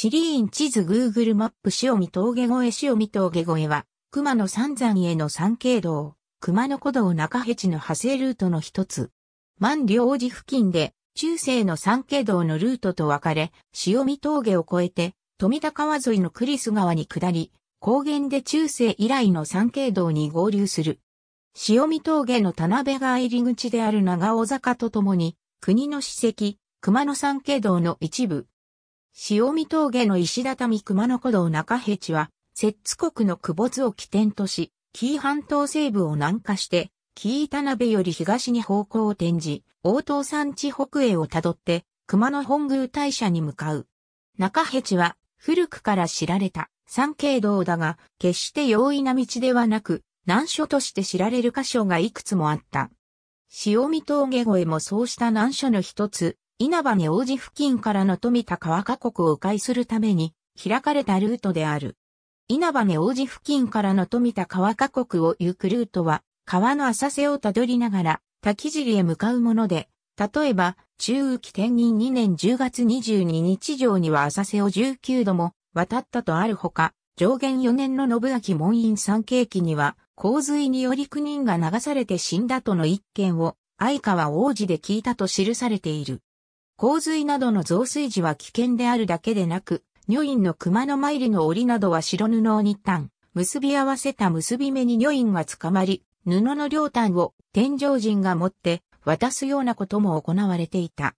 地理院地図 Google マップ塩見峠越え塩見峠越えは、熊野三山への山経道、熊野古道中辺地の派生ルートの一つ。万両寺付近で、中世の山経道のルートと分かれ、塩見峠を越えて、富田川沿いのクリス川に下り、高原で中世以来の山経道に合流する。塩見峠の田辺が入り口である長尾坂とともに、国の史跡、熊野山経道の一部、塩見峠の石畳熊野古道中平地は、摂津国の久津を起点とし、紀伊半島西部を南下して、紀伊田辺より東に方向を転じ、大東山地北へをたどって、熊野本宮大社に向かう。中平地は、古くから知られた山系道だが、決して容易な道ではなく、難所として知られる箇所がいくつもあった。塩見峠越えもそうした難所の一つ、稲葉根王子付近からの富田川河国を迂回するために開かれたルートである。稲葉根王子付近からの富田川河国を行くルートは、川の浅瀬をたどりながら、滝尻へ向かうもので、例えば、中雨期天任2年10月22日上には浅瀬を19度も渡ったとあるほか、上元4年の信明門院三景記には、洪水により9人が流されて死んだとの一件を、相川王子で聞いたと記されている。洪水などの増水時は危険であるだけでなく、女院の熊の参りの檻などは白布を2端、結び合わせた結び目に女院が捕まり、布の両端を天井人が持って渡すようなことも行われていた。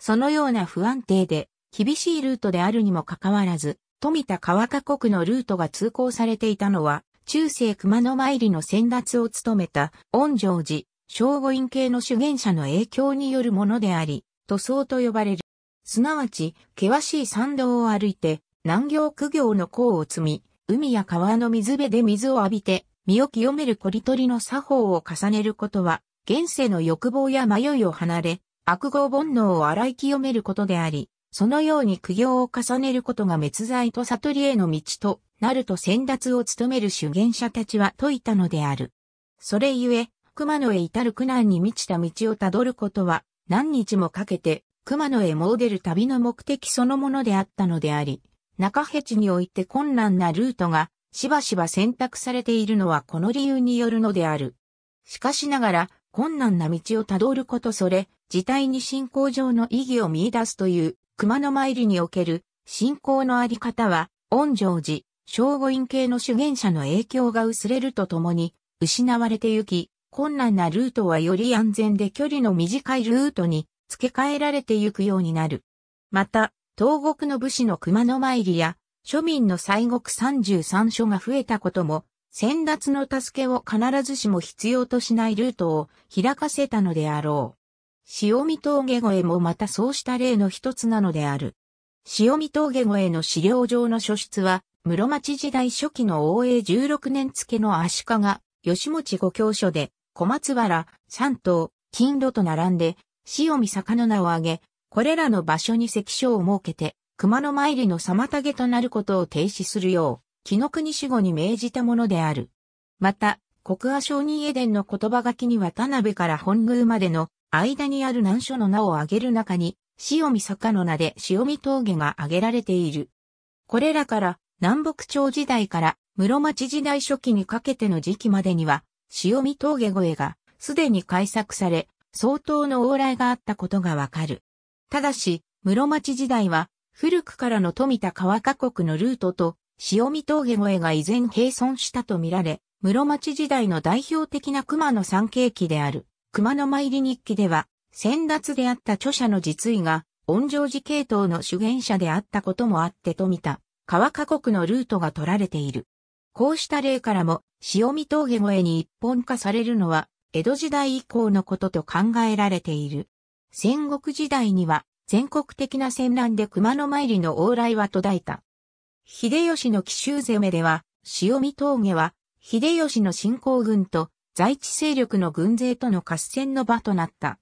そのような不安定で厳しいルートであるにもかかわらず、富田川下国のルートが通行されていたのは、中世熊野参りの先達を務めた、恩城寺、正護院系の主言者の影響によるものであり、塗装と呼ばれる。すなわち、険しい山道を歩いて、南行苦行の功を積み、海や川の水辺で水を浴びて、身を清める小り取りの作法を重ねることは、現世の欲望や迷いを離れ、悪行煩悩を洗い清めることであり、そのように苦行を重ねることが滅罪と悟りへの道となると先達を務める修験者たちは説いたのである。それゆえ、熊野へ至る苦難に満ちた道をたどることは、何日もかけて熊野へ戻でる旅の目的そのものであったのであり、中ヘチにおいて困難なルートがしばしば選択されているのはこの理由によるのである。しかしながら困難な道をたどることそれ、自体に信仰上の意義を見出すという熊野参りにおける信仰のあり方は、恩城寺、聖護院系の主言者の影響が薄れるとともに、失われてゆき、困難なルートはより安全で距離の短いルートに付け替えられてゆくようになる。また、東国の武士の熊野参りや庶民の西国三十三所が増えたことも、先達の助けを必ずしも必要としないルートを開かせたのであろう。塩見峠越えもまたそうした例の一つなのである。塩見峠越えの資料上の書出は、室町時代初期の王永十六年付の足利、吉持五教書で、小松原、山東、金土と並んで、塩見坂の名を挙げ、これらの場所に関所を設けて、熊の参りの妨げとなることを停止するよう、木の国守護に命じたものである。また、国阿商人エデンの言葉書きには田辺から本宮までの間にある難所の名を挙げる中に、塩見坂の名で塩見峠が挙げられている。これらから、南北朝時代から室町時代初期にかけての時期までには、潮見峠越えがすでに開削され、相当の往来があったことがわかる。ただし、室町時代は古くからの富田川下国のルートと潮見峠越えが依然並存したとみられ、室町時代の代表的な熊野三景記である、熊野参り日記では、先達であった著者の実意が、温城寺系統の主言者であったこともあって富田川下国のルートが取られている。こうした例からも、潮見峠越えに一本化されるのは、江戸時代以降のことと考えられている。戦国時代には、全国的な戦乱で熊野参りの往来は途絶えた。秀吉の奇襲攻めでは、潮見峠は、秀吉の信仰軍と在地勢力の軍勢との合戦の場となった。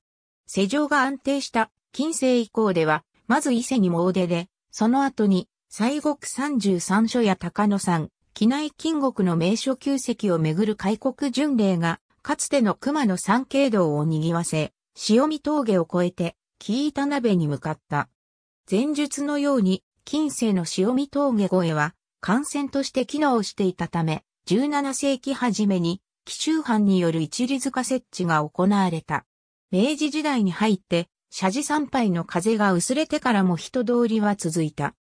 世情が安定した近世以降では、まず伊勢に詣でで、その後に、西国三十三所や高野山、機内金国の名所旧跡をめぐる開国巡礼が、かつての熊野三景道を賑わせ、潮見峠を越えて、木板鍋に向かった。前述のように、近世の潮見峠越えは、幹線として機能していたため、17世紀初めに、紀州藩による一里塚設置が行われた。明治時代に入って、社寺参拝の風が薄れてからも人通りは続いた。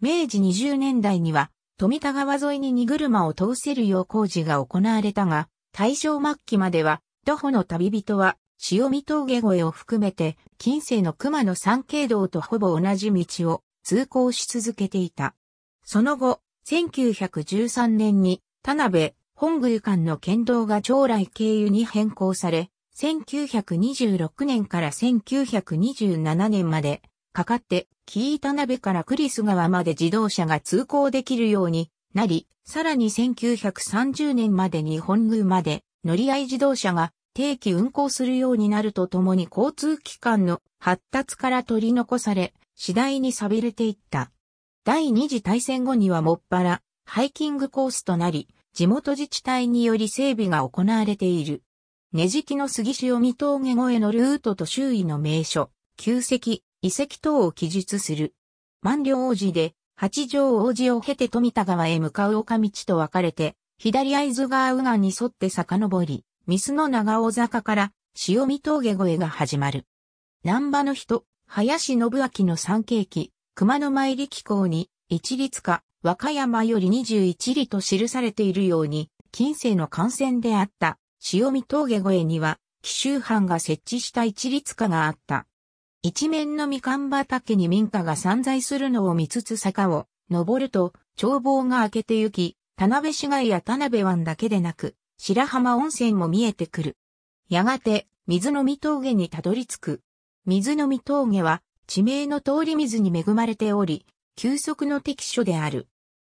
明治20年代には、富田川沿いに荷車を通せるよう工事が行われたが、大正末期までは、徒歩の旅人は、潮見峠越えを含めて、近世の熊野山景道とほぼ同じ道を通行し続けていた。その後、1913年に、田辺、本宮間の県道が将来経由に変更され、1926年から1927年まで、かかって、キータ鍋からクリス川まで自動車が通行できるようになり、さらに1930年まで日本宮まで乗り合い自動車が定期運行するようになるとともに交通機関の発達から取り残され、次第に錆びれていった。第二次大戦後にはもっぱら、ハイキングコースとなり、地元自治体により整備が行われている。根敷の杉塩見峠越えのルートと周囲の名所、旧跡、遺跡等を記述する。万両王子で、八条王子を経て富田川へ向かう丘道と分かれて、左合津川右岸に沿って遡り、ミスの長尾坂から潮見峠越えが始まる。南波の人、林信明の三景記、熊野参り紀行に、一律か、和歌山より二十一里と記されているように、近世の幹線であった、潮見峠越えには、紀州藩が設置した一律家があった。一面のみかん畑に民家が散在するのを見つつ坂を登ると、眺望が明けてゆき、田辺市街や田辺湾だけでなく、白浜温泉も見えてくる。やがて、水の見峠にたどり着く。水の見峠は、地名の通り水に恵まれており、休息の適所である。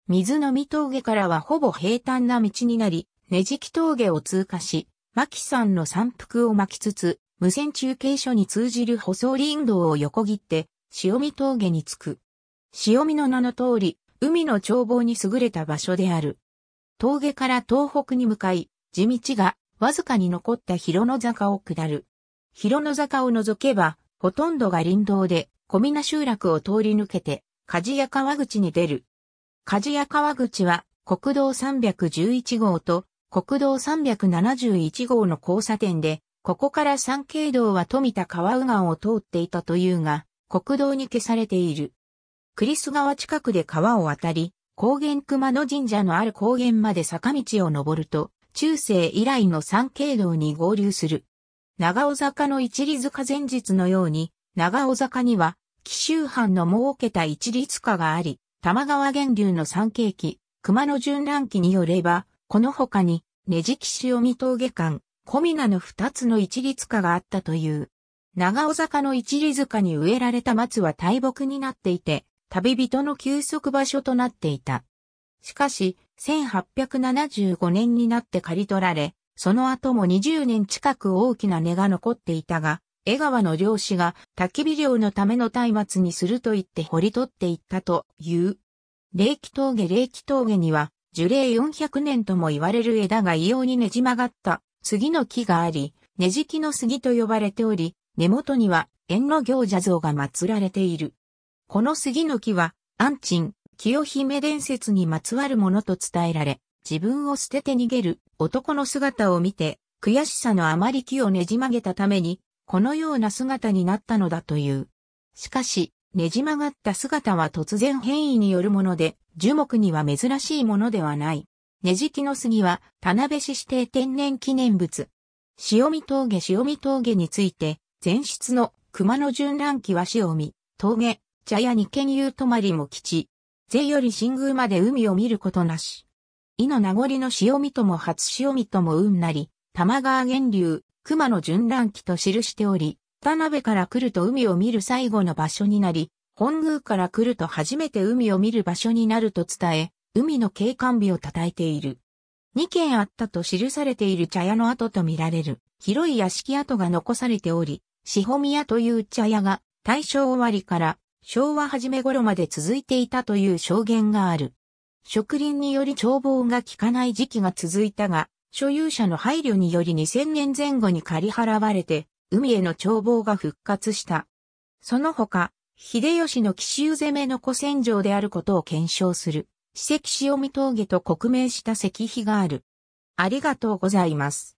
水の見峠からはほぼ平坦な道になり、ねじき峠を通過し、牧さんの山腹を巻きつつ、無線中継所に通じる舗装林道を横切って、潮見峠に着く。潮見の名の通り、海の眺望に優れた場所である。峠から東北に向かい、地道がわずかに残った広野坂を下る。広野坂を除けば、ほとんどが林道で、小 m 集落を通り抜けて、鍛冶屋川口に出る。鍛冶屋川口は、国道311号と国道371号の交差点で、ここから三景道は富田川右岸を通っていたというが、国道に消されている。クリス川近くで川を渡り、高原熊野神社のある高原まで坂道を登ると、中世以来の三景道に合流する。長尾坂の一里塚前日のように、長尾坂には、紀州藩の設けた一里塚があり、玉川源流の三景記、熊野巡覧記によれば、この他に、ネジキシオミ峠間、小皆の二つの一律家があったという。長尾坂の一里塚に植えられた松は大木になっていて、旅人の休息場所となっていた。しかし、1875年になって刈り取られ、その後も20年近く大きな根が残っていたが、江川の漁師が焚き火漁のための松明にすると言って掘り取っていったという。霊気峠霊気峠には樹齢400年とも言われる枝が異様にねじ曲がった杉の木があり、ねじ木の杉と呼ばれており、根元には縁の行者像が祀られている。この杉の木は、安鎮、清姫伝説にまつわるものと伝えられ、自分を捨てて逃げる男の姿を見て、悔しさのあまり木をねじ曲げたために、このような姿になったのだという。しかし、ねじ曲がった姿は突然変異によるもので、樹木には珍しいものではない。ねじきの杉は田辺市指定天然記念物。潮見峠潮見峠について、前出の熊野巡覧機は潮見、峠、茶屋に軒遊泊まりも吉。税より新宮まで海を見ることなし。伊の名残の潮見とも初潮見とも運なり、玉川源流、熊野巡覧機と記しており、田辺から来ると海を見る最後の場所になり、本宮から来ると初めて海を見る場所になると伝え、海の景観美を称えている。二軒あったと記されている茶屋の跡とみられる広い屋敷跡が残されており、四保宮という茶屋が大正終わりから昭和初め頃まで続いていたという証言がある。植林により眺望が効かない時期が続いたが、所有者の配慮により2000年前後に借り払われて、海への眺望が復活した。その他、秀吉の奇襲攻めの古戦場であることを検証する。史跡潮見峠と刻名した石碑がある。ありがとうございます。